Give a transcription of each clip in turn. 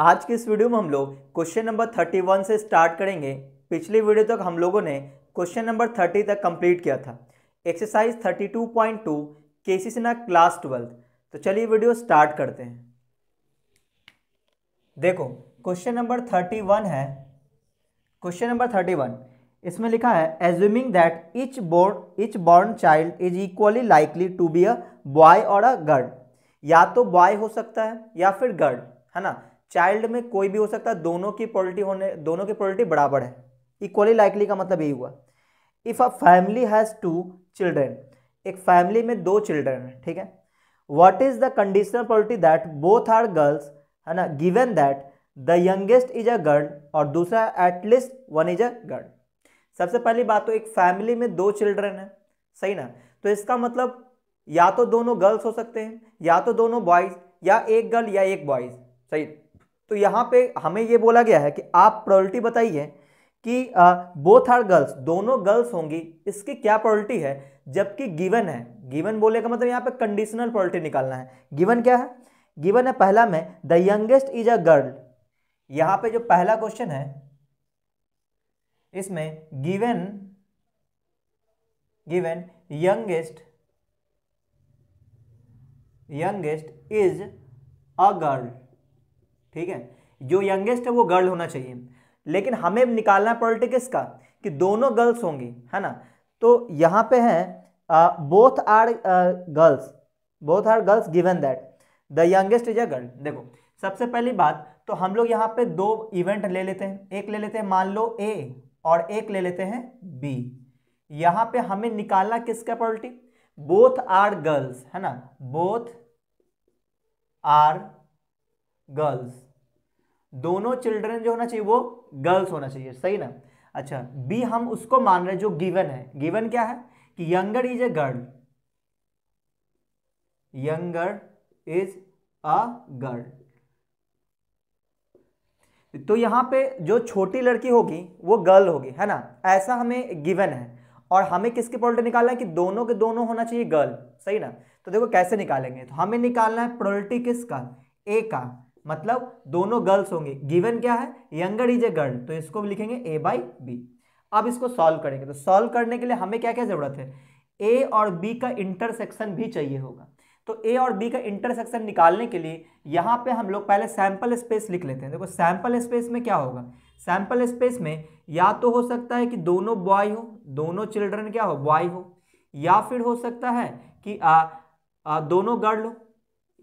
आज की इस वीडियो में हम लोग क्वेश्चन नंबर थर्टी वन से स्टार्ट करेंगे पिछली वीडियो तक हम लोगों ने क्वेश्चन नंबर थर्टी तक कंप्लीट किया था exercise thirty two point two K C Sinha class twelfth तो चलिए वीडियो स्टार्ट करते हैं देखो क्वेश्चन नंबर थर्टी वन है क्वेश्चन नंबर थर्टी वन इसमें लिखा है assuming that each born each born child is equally likely to be a boy or a girl या तो बॉय हो सकता है या फिर गर्ल है ना चाइल्ड में कोई भी हो सकता है दोनों की प्रोलिटी होने दोनों की प्रोलिटी बराबर है इक्वली लाइकली का मतलब यही हुआ if a family has two children एक फैमिली में दो चिल्ड्रेन है ठीक है what is the conditional probability that both are girls है ना given that the youngest is a girl और दूसरा at least one is a girl सबसे पहली बात तो एक फैमिली में दो चिल्ड्रेन है सही ना तो इसका मतलब या तो दोनों गर्ल्स हो सकते हैं या तो दोनों बॉयज़ या एक गर्ल या एक बॉयज़ सही तो यहाँ पे हमें ये बोला गया है कि आप प्रायोरिटी बताइए कि बोथ आर गर्ल्स दोनों गर्ल्स होंगी इसकी क्या प्रायोरिटी है जबकि गिवन है गिवन बोले का मतलब यहाँ पे कंडीशनल प्रायोरिटी निकालना है गिवन क्या है गिवन है पहला में the youngest is a girl यहाँ पे जो पहला क्वेश्चन है इसमें given given youngest youngest is a girl ठीक है जो यंगेस्ट है वो गर्ल होना चाहिए लेकिन हमें निकालना पॉलिटिक किसका कि दोनों गर्ल्स होंगी है ना तो यहाँ पे है both are girls both are girls given that the youngest is a girl देखो सबसे पहली बात तो हम लोग यहाँ पे दो इवेंट ले लेते हैं एक ले लेते हैं मान लो ए और एक ले लेते हैं बी यहाँ पे हमें निकालना किसका पॉलिटिक बोथ आर गर्ल्स है ना बोथ आर गर्ल्स दोनों चिल्ड्रन जो होना चाहिए वो गर्ल्स होना चाहिए सही ना अच्छा बी हम उसको मान रहे हैं जो गिवन है गिवन क्या है कि younger is a girl younger is a girl तो यहाँ पे जो छोटी लड़की होगी वो गर्ल होगी है ना ऐसा हमें गिवन है और हमें किसके प्रोल्टी निकालना है कि दोनों के दोनों होना चाहिए गर्ल सही ना तो देखो कैसे निकालेंगे तो हमें निकालना है प्रोल्टी किसका ए का मतलब दोनों गर्ल्स होंगे गिवन क्या है यंगर इज ए गर्ल तो इसको भी लिखेंगे ए बाई बी अब इसको सॉल्व करेंगे तो सॉल्व करने के लिए हमें क्या क्या ज़रूरत है ए और बी का इंटरसेक्शन भी चाहिए होगा तो ए और बी का इंटरसेक्शन निकालने के लिए यहाँ पे हम लोग पहले सैम्पल स्पेस लिख लेते हैं देखो सैम्पल स्पेस में क्या होगा सैम्पल स्पेस में या तो हो सकता है कि दोनों बॉय हो दोनों चिल्ड्रन क्या हो बॉय हो या फिर हो सकता है कि आ, आ, दोनों गर्ल हो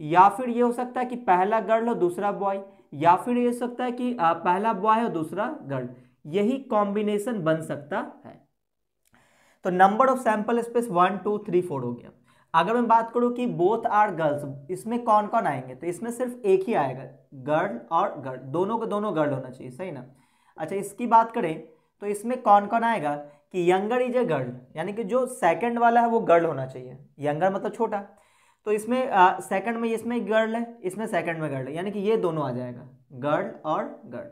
या फिर ये हो सकता है कि पहला गर्ल हो दूसरा बॉय या फिर ये हो सकता है कि पहला बॉय हो दूसरा गर्ल यही कॉम्बिनेशन बन सकता है तो number of sample space one two three four हो गया अगर मैं बात करूँ कि बोथ आर गर्ल्स इसमें कौन कौन आएंगे तो इसमें सिर्फ एक ही आएगा गर्ल और गर्ल दोनों को दोनों गर्ल होना चाहिए सही ना अच्छा इसकी बात करें तो इसमें कौन कौन आएगा कि यंगर इज ए गर्ल यानी कि जो सेकंड वाला है वो गर्ल होना चाहिए यंगर मतलब छोटा तो इसमें सेकंड में इसमें गर्ल है इसमें सेकंड में गर्ल है यानी कि ये दोनों आ जाएगा गर्ल और गर्ल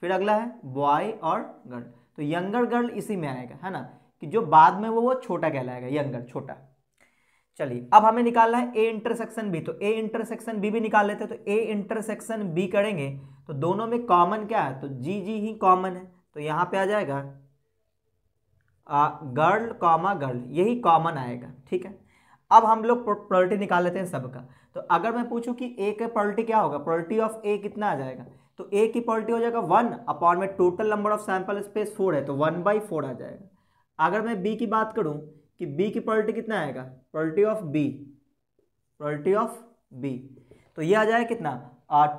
फिर अगला है बॉय और गर्ल तो यंगर गर्ल इसी में आएगा है ना कि जो बाद में वो वो छोटा कहलाएगा यंगर छोटा चलिए अब हमें निकालना है ए इंटरसेक्शन बी तो ए इंटरसेक्शन बी भी निकाल लेते हैं तो ए इंटरसेक्शन बी करेंगे तो दोनों में कॉमन क्या है तो जी जी ही कॉमन है तो यहाँ पे आ जाएगा गर्ल कॉमा गर्ल यही कॉमन आएगा ठीक है अब हम लोग प्रोबेबिलिटी निकाल लेते हैं सबका तो अगर मैं पूछूं कि ए का प्रोबेबिलिटी क्या होगा प्रोबेबिलिटी ऑफ ए कितना आ जाएगा तो ए की प्रोबेबिलिटी हो जाएगा वन अपॉन में total number of sample space four है तो वन बाई फोर आ जाएगा अगर मैं बी की बात करूँ कि बी की प्रोबेबिलिटी कितना आएगा probability of B probability of B तो ये आ जाएगा कितना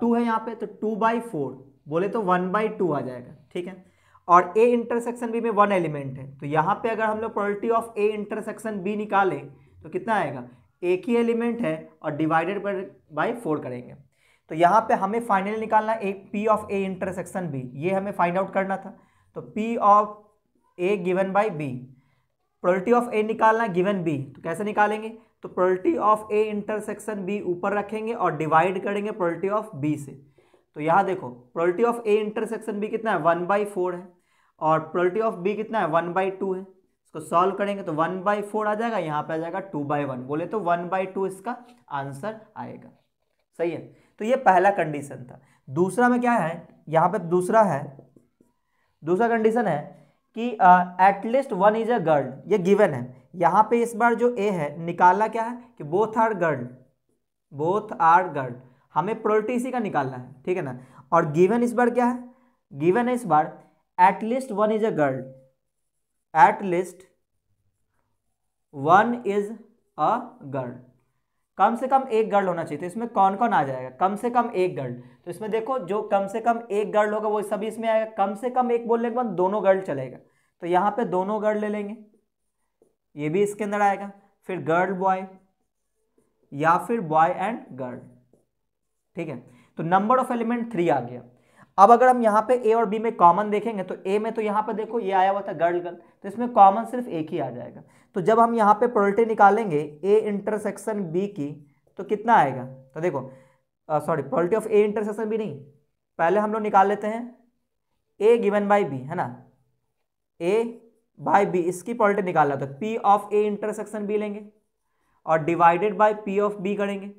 टू है यहाँ पे तो टू बाई फोर बोले तो वन बाई टू आ जाएगा ठीक है और ए इंटरसेक्शन बी में वन एलिमेंट है तो यहाँ पे अगर हम लोग probability of A intersection B निकालें तो कितना आएगा एक ही एलिमेंट है और डिवाइडेड पर बाई फोर करेंगे तो यहाँ पे हमें फाइनल निकालना एक P of A intersection B ये हमें फाइंड आउट करना था तो P of A given by B probability of A निकालना गिवन बी तो कैसे निकालेंगे तो probability of A intersection B ऊपर रखेंगे और डिवाइड करेंगे प्रोल्टी ऑफ बी से तो यहाँ देखो probability of A intersection B कितना है वन बाई फोर है और प्रोलिटी ऑफ बी कितना है वन बाई टू है इसको सॉल्व करेंगे तो वन बाई फोर आ जाएगा यहाँ पे आ जाएगा टू बाई वन बोले तो वन बाई टू इसका आंसर आएगा सही है तो ये पहला कंडीशन था दूसरा में क्या है यहाँ पे दूसरा है दूसरा कंडीशन है कि at least one is a girl ये गिवन है यहाँ पे इस बार जो ए है निकालना क्या है कि both are girl both are girl हमें प्रोल्टी इसी का निकालना है ठीक है ना और गिवन इस बार क्या है गिवन है इस बार at least one is a girl at least one is a girl कम से कम एक गर्ल होना चाहिए तो इसमें कौन कौन आ जाएगा कम से कम एक गर्ल तो इसमें देखो जो कम से कम एक गर्ल होगा वो सभी इसमें आएगा कम से कम एक बोलने के बाद दोनों गर्ल चलेगा तो यहां पे दोनों गर्ल ले लेंगे ये भी इसके अंदर आएगा फिर गर्ल बॉय या फिर बॉय एंड गर्ल ठीक है तो नंबर ऑफ एलिमेंट थ्री आ गया अब अगर हम यहाँ पे ए और बी में कॉमन देखेंगे तो ए में तो यहाँ पर देखो ये आया हुआ था गर्ल गर्ल तो इसमें कॉमन सिर्फ एक ही आ जाएगा तो जब हम यहाँ पे प्रोडक्टी निकालेंगे ए इंटरसेक्शन बी की तो कितना आएगा तो देखो sorry probability of A intersection B नहीं पहले हम लोग निकाल लेते हैं ए गिवन बाई बी है ना ए बाई बी इसकी प्रोडक्टी निकालना तो P of A intersection B लेंगे और divided by P of B करेंगे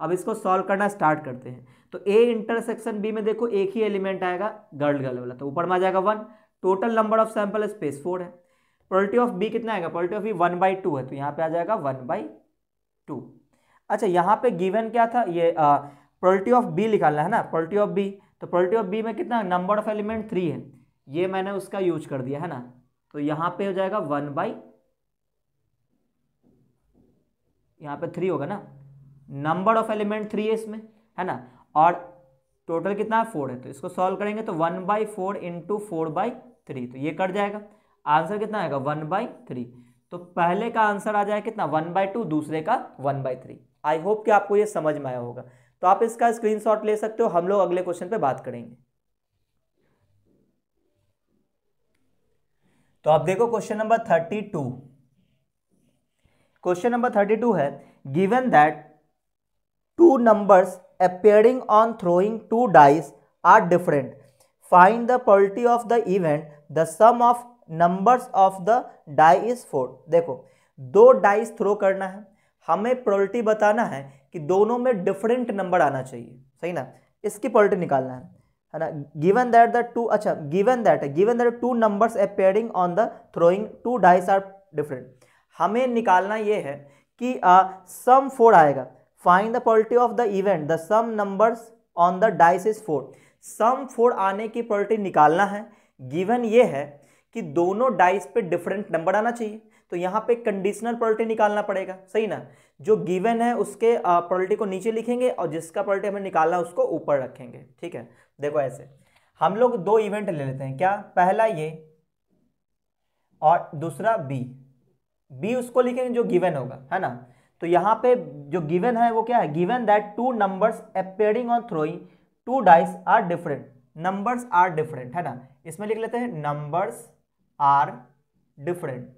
अब इसको सॉल्व करना स्टार्ट करते हैं तो ए इंटरसेक्शन बी में देखो एक ही एलिमेंट आएगा गर्ल गर्ल वाला तो ऊपर में आ जाएगा one total number of sample space four है प्रोलिटी ऑफ बी कितना आएगा probability of B one by two है तो यहाँ पे आ जाएगा वन बाई टू अच्छा यहाँ पे गिवन क्या था ये प्रोलिटी ऑफ बी निकालना है ना प्रोलिटी ऑफ बी तो प्रोलिटी ऑफ बी में कितना नंबर ऑफ एलिमेंट थ्री है ये मैंने उसका यूज कर दिया है ना तो यहाँ पे हो जाएगा वन बाई यहाँ पे थ्री होगा ना नंबर ऑफ एलिमेंट थ्री है इसमें है ना और टोटल कितना है फोर है तो इसको सॉल्व करेंगे तो one by four into four by three तो ये कट जाएगा आंसर कितना आएगा वन बाई थ्री तो पहले का आंसर आ जाए कितना वन बाई टू दूसरे का one by three I hope कि आपको ये समझ में आया होगा तो आप इसका स्क्रीनशॉट ले सकते हो हम लोग अगले क्वेश्चन पे बात करेंगे तो आप देखो question number thirty two question number thirty two है given that two numbers appearing on throwing two dice are different find the probability of the event the sum of numbers of the die is four देखो दो dice throw करना है हमें प्रोल्टी बताना है कि दोनों में डिफरेंट नंबर आना चाहिए सही ना इसकी प्रोल्टी निकालना है है ना गिवन दैट द टू अच्छा given that given that two numbers appearing on the throwing two dice are different हमें निकालना ये है कि सम uh, फोर आएगा find the probability of the event the sum numbers on the dice is four sum four आने की probability निकालना है गिवन ये है कि दोनों डाइस पे डिफरेंट नंबर आना चाहिए तो यहाँ पे कंडीशनल प्रोबेबिलिटी निकालना पड़ेगा सही ना जो गिवन है उसके प्रोबेबिलिटी को नीचे लिखेंगे और जिसका प्रोबेबिलिटी हमें निकालना है उसको ऊपर रखेंगे ठीक है देखो ऐसे हम लोग दो इवेंट ले लेते हैं क्या पहला ये और दूसरा बी बी उसको लिखेंगे जो गिवन होगा है ना तो यहाँ पे जो गिवन है वो क्या है given that two numbers appearing on throwing two dice are different numbers are different है ना इसमें लिख लेते हैं नंबर्स आर डिफरेंट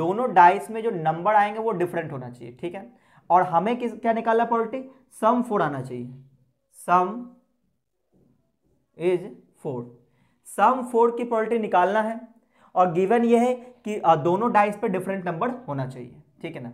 दोनों डाइस में जो नंबर आएंगे वो डिफरेंट होना चाहिए ठीक है और हमें किस क्या निकालना पॉलिटी सम फोर आना चाहिए sum is four sum four की पॉलिटी निकालना है और गिवन ये है कि दोनों डाइस पे डिफरेंट नंबर होना चाहिए ठीक है ना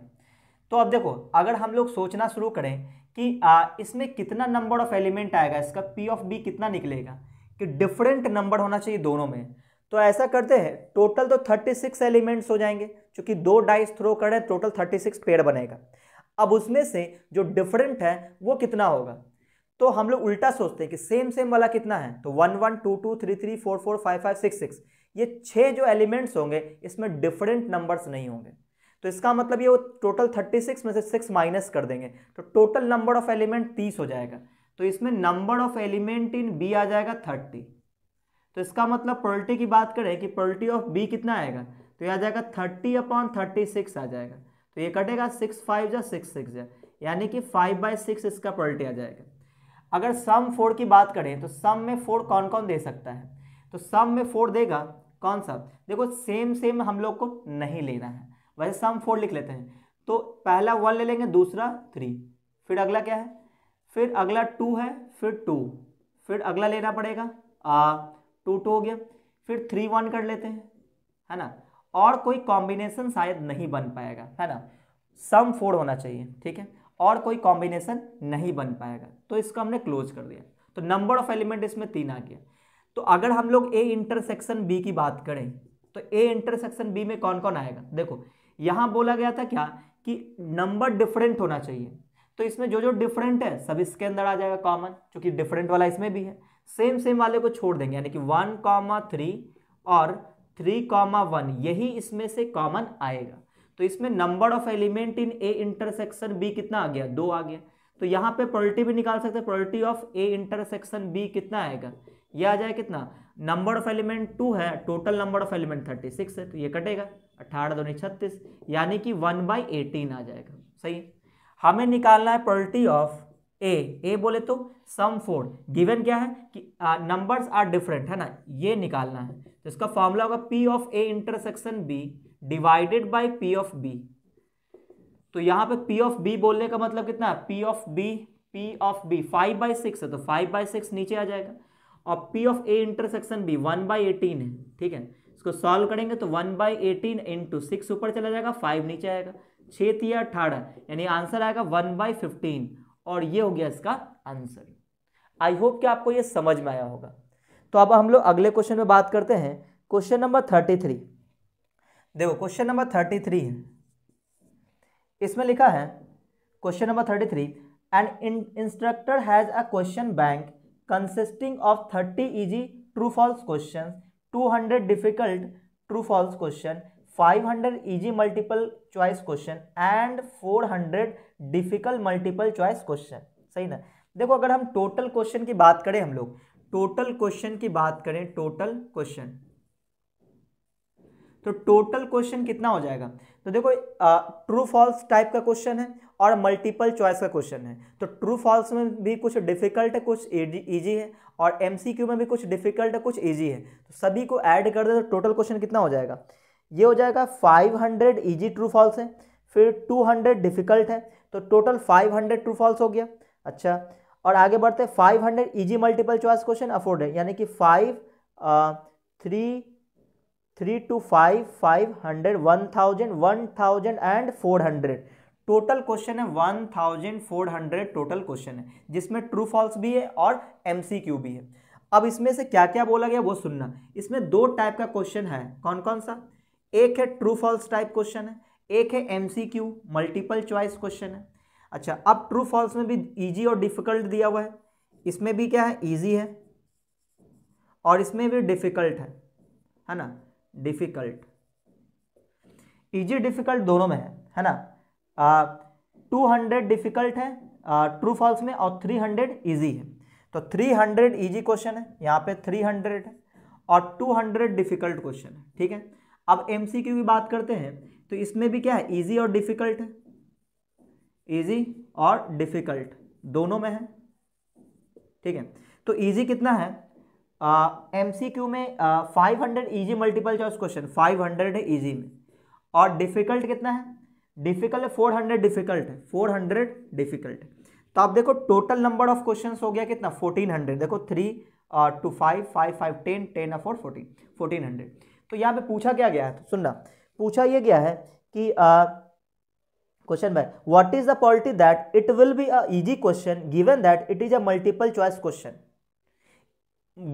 तो अब देखो अगर हम लोग सोचना शुरू करें कि आ, इसमें कितना नंबर ऑफ एलिमेंट आएगा इसका पी ऑफ बी कितना निकलेगा कि डिफरेंट नंबर होना चाहिए दोनों में तो ऐसा करते हैं टोटल तो 36 एलिमेंट्स हो जाएंगे क्योंकि दो डाइस थ्रो करें टोटल 36 पेड़ बनेगा अब उसमें से जो डिफरेंट है वो कितना होगा तो हम लोग उल्टा सोचते हैं कि सेम सेम वाला कितना है तो one one two two three three four four five five six six ये छः जो एलिमेंट्स होंगे इसमें डिफरेंट नंबर्स नहीं होंगे तो इसका मतलब ये वो टोटल थर्टी सिक्स में से सिक्स माइनस कर देंगे तो टोटल नंबर ऑफ एलिमेंट तीस हो जाएगा तो इसमें number of element in B आ जाएगा थर्टी तो इसका मतलब प्रोल्टी की बात करें कि प्रोल्टी ऑफ बी कितना आएगा तो ये आ जाएगा थर्टी अपॉन थर्टी सिक्स आ जाएगा तो ये कटेगा सिक्स फाइव या सिक्स सिक्स या यानी कि फाइव बाई सिक्स इसका प्रोल्टी आ जाएगा अगर सम फोर की बात करें तो सम में फोर कौन कौन दे सकता है तो सम में फोर देगा कौन सा देखो सेम सेम हम लोग को नहीं लेना है वैसे सम फोर लिख लेते हैं तो पहला वन ले लेंगे दूसरा थ्री फिर अगला क्या है फिर अगला टू है फिर टू फिर अगला लेना पड़ेगा आ टू टू हो गया फिर थ्री वन कर लेते हैं है ना और कोई कॉम्बिनेशन शायद नहीं बन पाएगा है ना सम फोर होना चाहिए ठीक है और कोई कॉम्बिनेशन नहीं बन पाएगा तो इसको हमने क्लोज कर दिया तो नंबर ऑफ एलिमेंट इसमें तीन आ गया तो अगर हम लोग ए इंटरसेक्शन बी की बात करें तो ए इंटरसेक्शन बी में कौन कौन आएगा देखो यहाँ बोला गया था क्या कि नंबर डिफरेंट होना चाहिए तो इसमें जो जो डिफरेंट है सब इसके अंदर आ जाएगा कॉमन क्योंकि डिफरेंट वाला इसमें भी है सेम सेम वाले को छोड़ देंगे यानी कि वन कॉमा थ्री और थ्री कॉमा वन यही इसमें से कॉमन आएगा तो इसमें number of element in A intersection B कितना आ गया दो आ गया तो यहाँ पे प्रोल्टी भी निकाल सकते हैं probability of A intersection B कितना आएगा यह आ जाए कितना नंबर ऑफ एलिमेंट टू है total number of element thirty six है तो ये कटेगा अट्ठारह दोनों छत्तीस यानी कि वन बाई एटीन आ जाएगा सही है हमें निकालना है पॉलिटी ऑफ ए ए बोले तो सम फोर गिवन क्या है कि नंबर्स आर डिफरेंट है ना ये निकालना है तो इसका फॉर्मूला होगा P of A intersection B divided by P of B तो यहाँ पे पी ऑफ बी बोलने का मतलब कितना है P of B P of B five by six है तो फाइव बाई सिक्स नीचे आ जाएगा और P of A intersection B one by eighteen है ठीक है इसको सॉल्व करेंगे तो one by eighteen into six ऊपर चला जाएगा फाइव नीचे आएगा छः थी अठारह यानी आंसर आएगा वन बाई फिफ्टीन और ये हो गया इसका आंसर आई होप कि आपको ये समझ में आया होगा तो अब हम लोग अगले क्वेश्चन में बात करते हैं क्वेश्चन नंबर थर्टी थ्री देखो क्वेश्चन नंबर थर्टी थ्री है इसमें लिखा है question number thirty three and instructor has a question bank consisting of thirty easy true false question two hundred difficult true false question five hundred easy multiple choice question and four hundred difficult multiple choice question सही ना देखो अगर हम total question की बात करें हम लोग टोटल क्वेश्चन की बात करें टोटल क्वेश्चन तो टोटल क्वेश्चन कितना हो जाएगा तो देखो ट्रू फॉल्स टाइप का क्वेश्चन है और मल्टीपल चॉइस का क्वेश्चन है तो ट्रू फॉल्स में भी कुछ डिफिकल्ट है कुछ ईजी है और एम में भी कुछ डिफिकल्ट है कुछ ईजी है तो सभी को ऐड कर दे तो टोटल क्वेश्चन कितना हो जाएगा ये हो जाएगा 500 ईजी ट्रू फॉल्स है फिर 200 डिफिकल्ट है तो टोटल 500 ट्रू फॉल्स हो गया अच्छा और आगे बढ़ते हैं hundred easy multiple choice question afford है यानी कि five three three two five five hundred one thousand one thousand and four hundred total question है 1400 टोटल क्वेश्चन है जिसमें ट्रू फॉल्स भी है और क्यू भी है अब इसमें से क्या क्या बोला गया वो सुनना इसमें दो टाइप का क्वेश्चन है कौन कौन सा एक है ट्रू फॉल्स टाइप क्वेश्चन है एक है एमसीक्यू मल्टीपल चॉइस क्वेश्चन है अच्छा अब ट्रू फॉल्स में भी ईजी और डिफिकल्ट दिया हुआ है इसमें भी क्या है ईजी है और इसमें भी डिफिकल्ट है है ना डिफिकल्ट ईजी डिफिकल्ट दोनों में है है ना टू हंड्रेड डिफिकल्ट है ट्रू uh, फॉल्स में और थ्री हंड्रेड ईजी है तो थ्री हंड्रेड ईजी क्वेश्चन है यहाँ पे थ्री हंड्रेड है और टू हंड्रेड डिफिकल्ट क्वेश्चन है ठीक है अब एम सी की बात करते हैं तो इसमें भी क्या है ईजी और डिफिकल्ट है ईजी और डिफिकल्ट दोनों में है ठीक है तो ईजी कितना है एम सी क्यू में five hundred easy multiple choice question five hundred है ईजी में और डिफिकल्ट कितना है डिफिकल्ट है फोर हंड्रेड डिफिकल्ट है फोर हंड्रेड डिफिकल्ट तो आप देखो टोटल नंबर ऑफ क्वेश्चन हो गया कितना फोर्टीन हंड्रेड देखो three two five five five ten ten अफोर फोर्टीन फोर्टीन हंड्रेड तो यहाँ पे पूछा क्या गया है तो सुनना पूछा ये गया है कि question by what is the probability that it will be a easy question given that it is a multiple choice question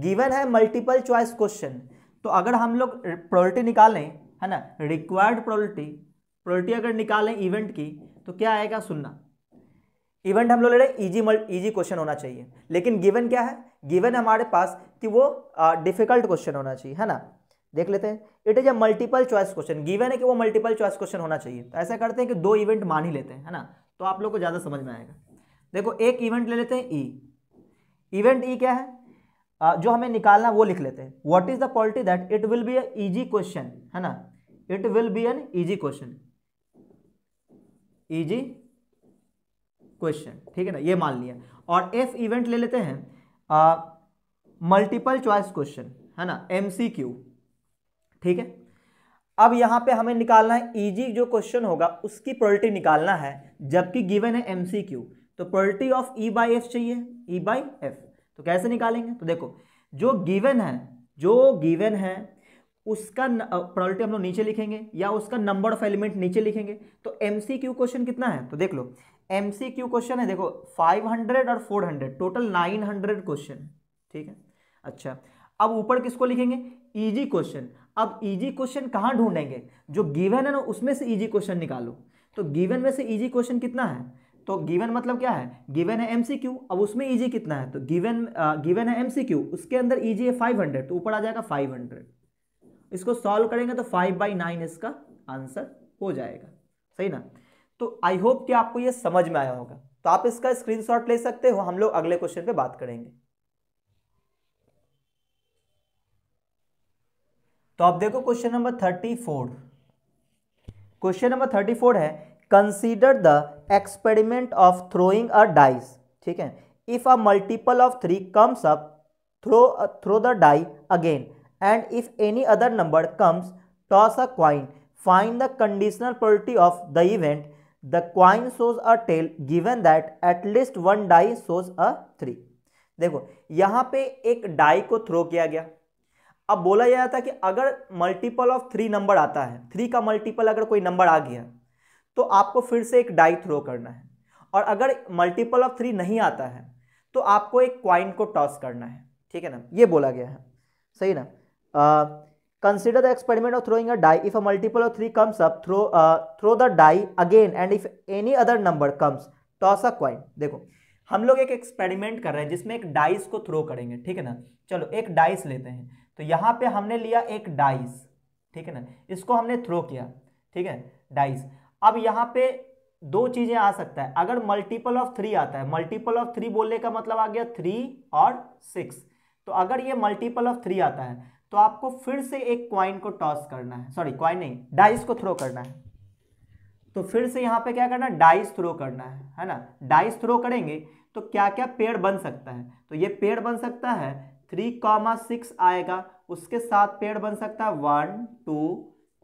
given है मल्टीपल चॉइस क्वेश्चन तो अगर हम लोग प्रोलिटी निकालें है ना रिक्वायर्ड प्रोलिटी प्रोबेबिलिटी अगर निकालें इवेंट की तो क्या आएगा सुनना इवेंट हम लोग ले रहे हैं ईजी मल्ट ईजी क्वेश्चन होना चाहिए लेकिन गिवन क्या है गिवन हमारे पास कि वो डिफिकल्ट क्वेश्चन होना चाहिए है ना देख लेते हैं it is a multiple choice question given है कि वो मल्टीपल चॉइस क्वेश्चन होना चाहिए तो ऐसा करते हैं कि दो इवेंट मान ही लेते हैं है ना तो आप लोग को ज़्यादा समझ में आएगा देखो एक इवेंट ले लेते हैं ई इवेंट ई क्या है आ, जो हमें निकालना वो लिख लेते हैं what is the probability that it will be a easy question है ना it will be an easy question easy question ठीक है ना ये मान लिया और एफ इवेंट ले लेते हैं मल्टीपल चॉइस क्वेश्चन है ना एम ठीक है अब यहां पे हमें निकालना है इजी जो क्वेश्चन होगा उसकी प्रोल्टी निकालना है जबकि गिवन है एम तो probability of E by F चाहिए ई बाई एफ तो कैसे निकालेंगे तो देखो जो गिवन है जो गिवन है उसका प्रोबेबिलिटी हम लोग नीचे लिखेंगे या उसका नंबर ऑफ एलिमेंट नीचे लिखेंगे तो एम क्वेश्चन कितना है तो देख लो एम क्वेश्चन है देखो 500 और 400 टोटल 900 क्वेश्चन ठीक है अच्छा अब ऊपर किसको लिखेंगे ईजी e क्वेश्चन अब ईजी e क्वेश्चन कहाँ ढूंढेंगे जो गिवन है ना उसमें से ईजी e क्वेश्चन निकालो तो गिवन में से इजी क्वेश्चन कितना है तो गिवन मतलब क्या है गिवन है एमसीक्यू अब उसमें ईजी कितना है तो गिवन गिवन है एमसीक्यू उसके अंदर ईजी है 500 तो ऊपर आ जाएगा 500 इसको सॉल्व करेंगे तो फाइव बाई नाइन इसका आंसर हो जाएगा सही ना तो आई होप कि आपको ये समझ में आया होगा तो आप इसका स्क्रीनशॉट ले सकते हो हम लोग अगले क्वेश्चन पे बात करेंगे तो आप देखो question number thirty four question number thirty four है consider the experiment of throwing a dice ठीक है if a multiple of three comes up throw throw the die again and if any other number comes toss a coin find the conditional property of the event the coin shows a tail given that at least one die die a three देखो यहाँ पे एक die को throw किया गया अब बोला जा रहा था कि अगर मल्टीपल ऑफ थ्री नंबर आता है थ्री का मल्टीपल अगर कोई नंबर आ गया तो आपको फिर से एक डाई थ्रो करना है और अगर मल्टीपल ऑफ थ्री नहीं आता है तो आपको एक क्वाइन को टॉस करना है ठीक है ना ये बोला गया है सही ना Uh, consider the experiment of throwing a die if a multiple of 3 comes up throw uh, throw the die again and if any other number comes toss a coin देखो हम लोग एक एक्सपेरिमेंट कर रहे हैं जिसमें एक डाइस को थ्रो करेंगे ठीक है ना चलो एक डाइस लेते हैं तो यहाँ पे हमने लिया एक डाइस ठीक है ना इसको हमने थ्रो किया ठीक है डाइस अब यहाँ पे दो चीज़ें आ सकता है अगर मल्टीपल ऑफ थ्री आता है मल्टीपल ऑफ थ्री बोलने का मतलब आ गया थ्री और सिक्स तो अगर ये मल्टीपल ऑफ थ्री आता है तो आपको फिर से एक क्वाइन को टॉस करना है सॉरी क्वाइन नहीं डाइस को थ्रो करना है तो फिर से यहाँ पे क्या करना है डाइस थ्रो करना है है ना डाइस थ्रो करेंगे तो क्या क्या पेड़ बन सकता है तो ये पेड़ बन सकता है थ्री कॉमा सिक्स आएगा उसके साथ पेड़ बन सकता है one two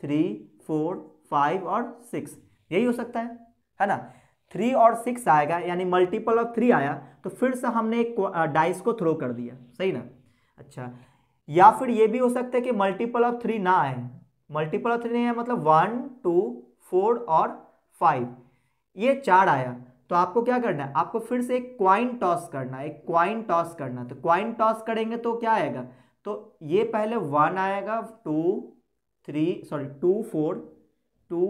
three four five और सिक्स यही हो सकता है है ना थ्री और सिक्स आएगा यानी मल्टीपल ऑफ थ्री आया तो फिर से हमने एक डाइस uh, को थ्रो कर दिया सही ना अच्छा या फिर ये भी हो सकता है कि मल्टीपल ऑफ थ्री ना आए मल्टीपल ऑफ थ्री नहीं है मतलब वन टू फोर और फाइव ये चार आया तो आपको क्या करना है आपको फिर से एक क्वाइन टॉस करना है एक क्वाइन टॉस करना तो क्वाइन टॉस करेंगे तो क्या आएगा तो ये पहले वन आएगा two three sorry two four two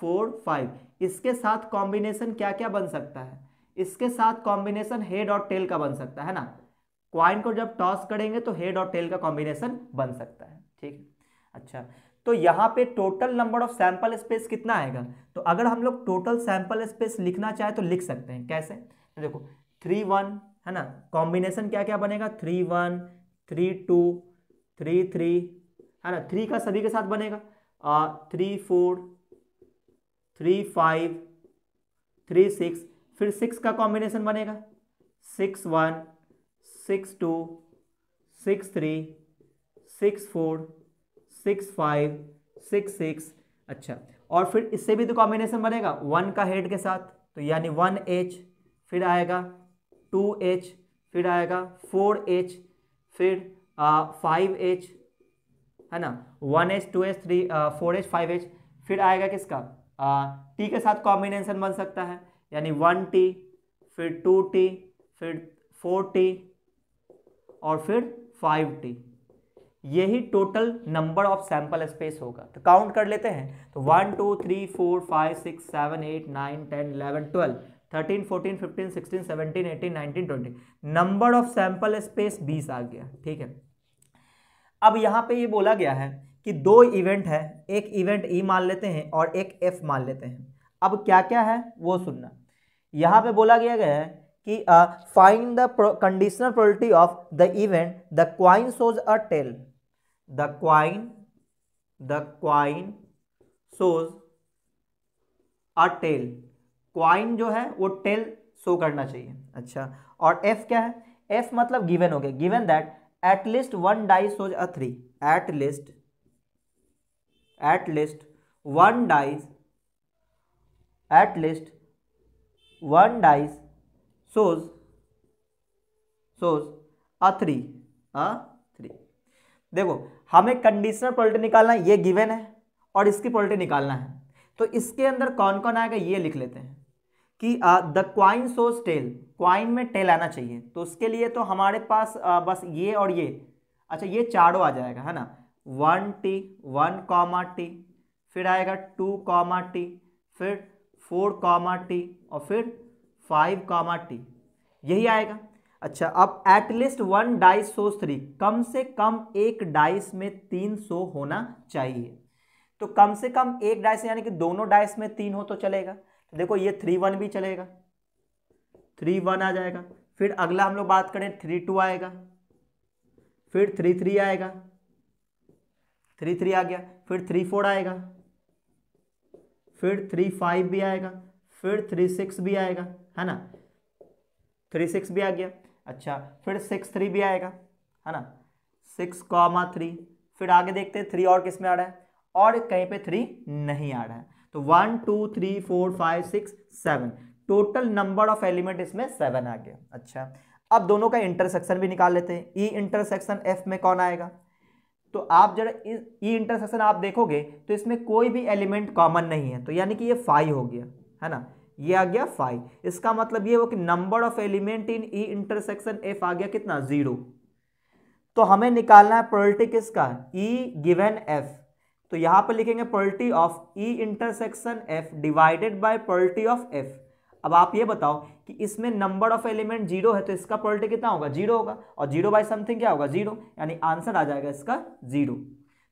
four five इसके साथ कॉम्बिनेशन क्या क्या बन सकता है इसके साथ कॉम्बिनेशन हेड और टेल का बन सकता है ना क्वाइन को जब टॉस करेंगे तो हेड और टेल का कॉम्बिनेशन बन सकता है ठीक है अच्छा तो यहाँ पे total number of sample space कितना आएगा तो अगर हम लोग टोटल सैंपल स्पेस लिखना चाहे तो लिख सकते हैं कैसे तो देखो थ्री वन है ना कॉम्बिनेशन क्या क्या बनेगा three one three two three three है ना थ्री का सभी के साथ बनेगा three four three five three six फिर सिक्स का कॉम्बिनेशन बनेगा six one six two six three six four six five six six अच्छा और फिर इससे भी तो कॉम्बिनेशन बनेगा वन का हेड के साथ तो यानी वन एच फिर आएगा टू एच फिर आएगा फोर एच फिर फाइव एच है ना one H two H three four H five H फिर आएगा किसका टी uh, के साथ कॉम्बिनेशन बन सकता है यानी वन टी फिर टू टी फिर फोर टी और फिर फाइव टी यही total number of sample space होगा तो काउंट कर लेते हैं तो one two three four five six seven eight nine ten eleven twelve thirteen fourteen fifteen sixteen seventeen eighteen nineteen twenty number of sample space बीस आ गया ठीक है अब यहाँ पे ये बोला गया है कि दो इवेंट है एक इवेंट ई e मान लेते हैं और एक एफ मान लेते हैं अब क्या क्या है वो सुनना यहाँ पे बोला गया गया है कि find the conditional probability of the event the coin shows a tail the coin the coin shows a tail coin जो है वो टेल शो करना चाहिए अच्छा और एफ क्या है एफ मतलब गिवन हो गया given that at least one die shows a three at least at least one dies at least one dies shows shows a three a three देखो हमें कंडीशनल पोल्टी निकालना है ये गिवन है और इसकी पोल्टी निकालना है तो इसके अंदर कौन कौन आएगा ये लिख लेते हैं कि the coin shows tail coin में टेल आना चाहिए तो उसके लिए तो हमारे पास आ, बस ये और ये अच्छा ये चारों आ जाएगा है ना one T one comma T फिर आएगा टू कॉमा टी फिर फोर कॉमा टी और फिर फाइव कामा टी यही आएगा अच्छा अब at least one dice so three कम से कम एक डाइस में तीन सो होना चाहिए तो कम से कम एक डाइस यानी कि दोनों डाइस में तीन हो तो चलेगा तो देखो ये थ्री वन भी चलेगा थ्री वन आ जाएगा फिर अगला हम लोग बात करें थ्री टू आएगा फिर थ्री थ्री आएगा थ्री थ्री आ गया फिर थ्री फोर आएगा फिर थ्री फाइव भी आएगा फिर थ्री सिक्स भी आएगा है ना थ्री सिक्स भी आ गया अच्छा फिर सिक्स थ्री भी आएगा है ना सिक्स कॉमा थ्री फिर आगे देखते हैं थ्री और किस में आ रहा है और कहीं पे थ्री नहीं आ रहा है तो one two three four five six seven total number of element इसमें सेवन आ गया अच्छा अब दोनों का इंटरसेक्शन भी निकाल लेते हैं ई इंटरसेक्शन एफ में कौन आएगा तो आप जरा ई इंटरसेक्शन e आप देखोगे तो इसमें कोई भी एलिमेंट कॉमन नहीं है तो यानी कि ये फाइव हो गया है ना ये आ गया फाइव इसका मतलब ये हो कि number of element in E intersection F आ गया कितना जीरो तो हमें निकालना है प्रोल्टी किसका ई गिवन एफ तो यहां पर लिखेंगे probability of E intersection F divided by probability of F अब आप ये बताओ कि इसमें नंबर ऑफ एलिमेंट जीरो है तो इसका प्रोल्टी कितना होगा जीरो होगा और जीरो बाय समथिंग क्या होगा जीरो यानी आंसर आ जाएगा इसका जीरो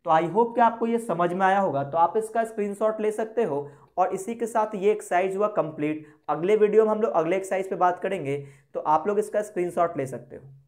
तो आई होप कि आपको ये समझ में आया होगा तो आप इसका स्क्रीनशॉट ले सकते हो और इसी के साथ ये एक्सरसाइज हुआ कंप्लीट अगले वीडियो में हम लोग अगले एक्सरसाइज पे बात करेंगे तो आप लोग इसका स्क्रीनशॉट ले सकते हो